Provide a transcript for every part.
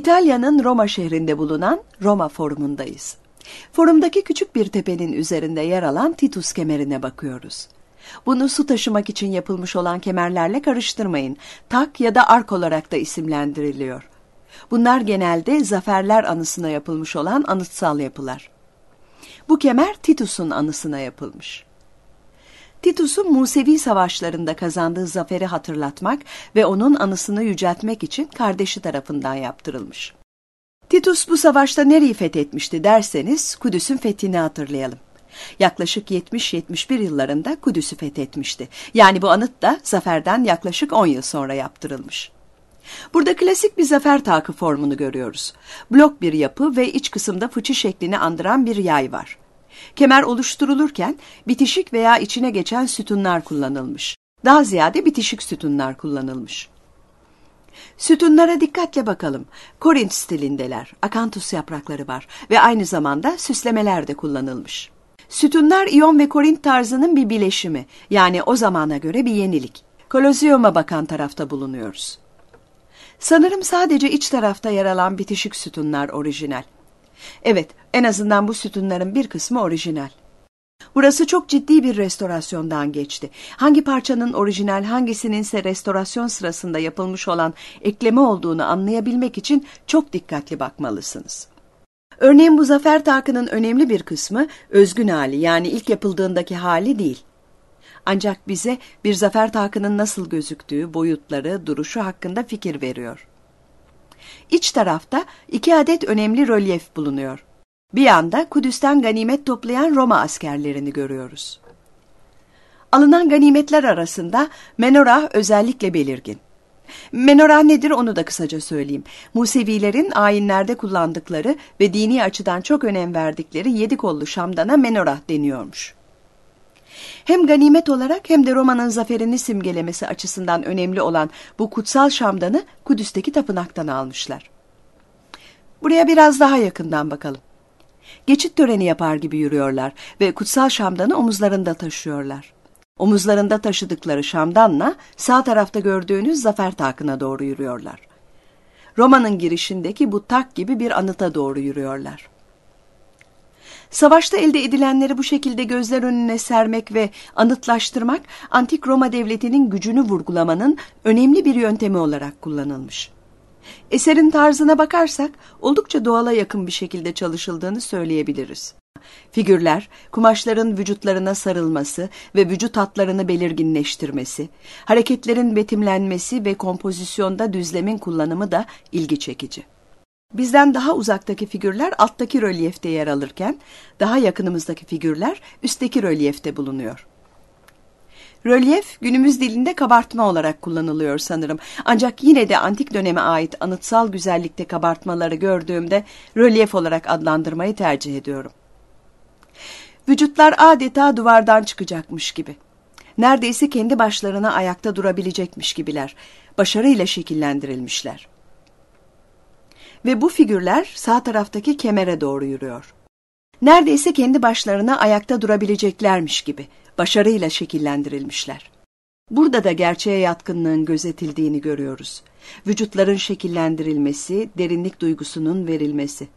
İtalya'nın Roma şehrinde bulunan Roma Forumundayız. Forumdaki küçük bir tepenin üzerinde yer alan Titus kemerine bakıyoruz. Bunu su taşımak için yapılmış olan kemerlerle karıştırmayın. Tak ya da ark olarak da isimlendiriliyor. Bunlar genelde zaferler anısına yapılmış olan anıtsal yapılar. Bu kemer Titus'un anısına yapılmış. Titus'un Musevi savaşlarında kazandığı zaferi hatırlatmak ve onun anısını yüceltmek için kardeşi tarafından yaptırılmış. Titus bu savaşta nereyi fethetmişti derseniz Kudüs'ün fethini hatırlayalım. Yaklaşık 70-71 yıllarında Kudüs'ü fethetmişti. Yani bu anıt da zaferden yaklaşık 10 yıl sonra yaptırılmış. Burada klasik bir zafer takı formunu görüyoruz. Blok bir yapı ve iç kısımda fıçı şeklini andıran bir yay var. Kemer oluşturulurken bitişik veya içine geçen sütunlar kullanılmış. Daha ziyade bitişik sütunlar kullanılmış. Sütunlara dikkatle bakalım. Korint stilindeler, akantus yaprakları var ve aynı zamanda süslemeler de kullanılmış. Sütunlar İyon ve Korint tarzının bir bileşimi, yani o zamana göre bir yenilik. Kolozyuma bakan tarafta bulunuyoruz. Sanırım sadece iç tarafta yer alan bitişik sütunlar orijinal. Evet, en azından bu sütunların bir kısmı orijinal. Burası çok ciddi bir restorasyondan geçti. Hangi parçanın orijinal, hangisinin ise restorasyon sırasında yapılmış olan ekleme olduğunu anlayabilmek için çok dikkatli bakmalısınız. Örneğin bu zafer takının önemli bir kısmı özgün hali yani ilk yapıldığındaki hali değil. Ancak bize bir zafer takının nasıl gözüktüğü, boyutları, duruşu hakkında fikir veriyor iç tarafta iki adet önemli rölyef bulunuyor. Bir yanda Kudüs'ten ganimet toplayan Roma askerlerini görüyoruz. Alınan ganimetler arasında menorah özellikle belirgin. Menorah nedir onu da kısaca söyleyeyim. Musevilerin ayinlerde kullandıkları ve dini açıdan çok önem verdikleri yedi kollu şamdana menorah deniyormuş. Hem ganimet olarak hem de Roma'nın zaferini simgelemesi açısından önemli olan bu kutsal şamdanı Kudüs'teki tapınaktan almışlar. Buraya biraz daha yakından bakalım. Geçit töreni yapar gibi yürüyorlar ve kutsal şamdanı omuzlarında taşıyorlar. Omuzlarında taşıdıkları şamdanla sağ tarafta gördüğünüz zafer takına doğru yürüyorlar. Roma'nın girişindeki bu tak gibi bir anıta doğru yürüyorlar. Savaşta elde edilenleri bu şekilde gözler önüne sermek ve anıtlaştırmak antik Roma devletinin gücünü vurgulamanın önemli bir yöntemi olarak kullanılmış. Eserin tarzına bakarsak oldukça doğala yakın bir şekilde çalışıldığını söyleyebiliriz. Figürler, kumaşların vücutlarına sarılması ve vücut hatlarını belirginleştirmesi, hareketlerin betimlenmesi ve kompozisyonda düzlemin kullanımı da ilgi çekici. Bizden daha uzaktaki figürler alttaki rölyefte yer alırken, daha yakınımızdaki figürler üstteki rölyefte bulunuyor. Rölyef günümüz dilinde kabartma olarak kullanılıyor sanırım. Ancak yine de antik döneme ait anıtsal güzellikte kabartmaları gördüğümde rölyef olarak adlandırmayı tercih ediyorum. Vücutlar adeta duvardan çıkacakmış gibi. Neredeyse kendi başlarına ayakta durabilecekmiş gibiler. Başarıyla şekillendirilmişler ve bu figürler sağ taraftaki kemere doğru yürüyor. Neredeyse kendi başlarına ayakta durabileceklermiş gibi başarıyla şekillendirilmişler. Burada da gerçeğe yatkınlığın gözetildiğini görüyoruz. Vücutların şekillendirilmesi, derinlik duygusunun verilmesi.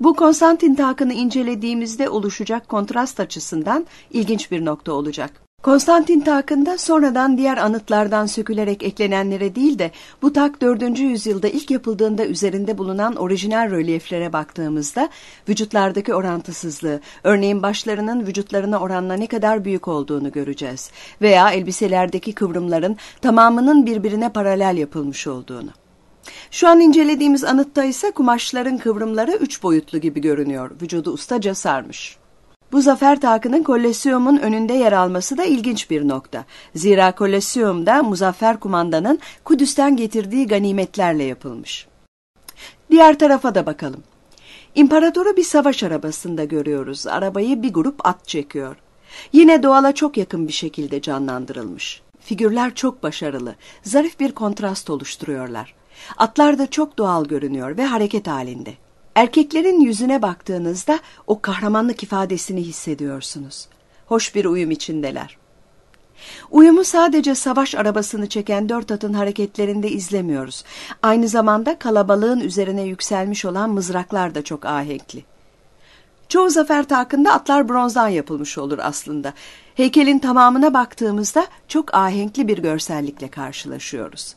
Bu Konstantin takını incelediğimizde oluşacak kontrast açısından ilginç bir nokta olacak. Konstantin takında sonradan diğer anıtlardan sökülerek eklenenlere değil de bu tak 4. yüzyılda ilk yapıldığında üzerinde bulunan orijinal rölyeflere baktığımızda vücutlardaki orantısızlığı, örneğin başlarının vücutlarına oranla ne kadar büyük olduğunu göreceğiz veya elbiselerdeki kıvrımların tamamının birbirine paralel yapılmış olduğunu. Şu an incelediğimiz anıtta ise kumaşların kıvrımları üç boyutlu gibi görünüyor, vücudu ustaca sarmış. Bu zafer takının Kolezyum'un önünde yer alması da ilginç bir nokta. Zira da Muzaffer Kumandan'ın Kudüs'ten getirdiği ganimetlerle yapılmış. Diğer tarafa da bakalım. İmparatoru bir savaş arabasında görüyoruz. Arabayı bir grup at çekiyor. Yine doğala çok yakın bir şekilde canlandırılmış. Figürler çok başarılı, zarif bir kontrast oluşturuyorlar. Atlar da çok doğal görünüyor ve hareket halinde. Erkeklerin yüzüne baktığınızda o kahramanlık ifadesini hissediyorsunuz. Hoş bir uyum içindeler. Uyumu sadece savaş arabasını çeken dört atın hareketlerinde izlemiyoruz. Aynı zamanda kalabalığın üzerine yükselmiş olan mızraklar da çok ahenkli. Çoğu zafer takında atlar bronzdan yapılmış olur aslında. Heykelin tamamına baktığımızda çok ahenkli bir görsellikle karşılaşıyoruz.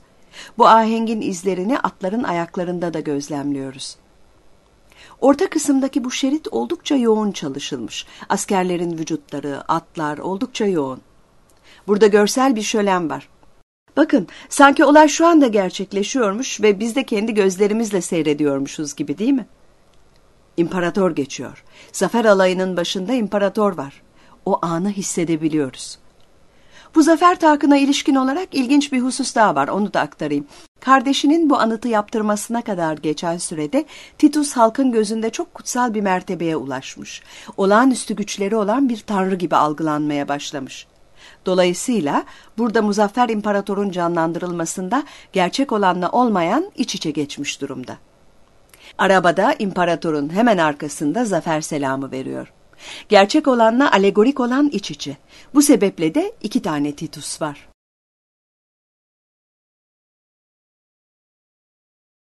Bu ahengin izlerini atların ayaklarında da gözlemliyoruz. Orta kısımdaki bu şerit oldukça yoğun çalışılmış. Askerlerin vücutları, atlar oldukça yoğun. Burada görsel bir şölen var. Bakın sanki olay şu anda gerçekleşiyormuş ve biz de kendi gözlerimizle seyrediyormuşuz gibi değil mi? İmparator geçiyor. Zafer alayının başında imparator var. O anı hissedebiliyoruz. Bu zafer takına ilişkin olarak ilginç bir husus daha var onu da aktarayım. Kardeşinin bu anıtı yaptırmasına kadar geçen sürede Titus halkın gözünde çok kutsal bir mertebeye ulaşmış. Olağanüstü güçleri olan bir tanrı gibi algılanmaya başlamış. Dolayısıyla burada Muzaffer İmparator'un canlandırılmasında gerçek olanla olmayan iç içe geçmiş durumda. Arabada imparatorun hemen arkasında zafer selamı veriyor. Gerçek olanla alegorik olan iç içe. Bu sebeple de iki tane Titus var.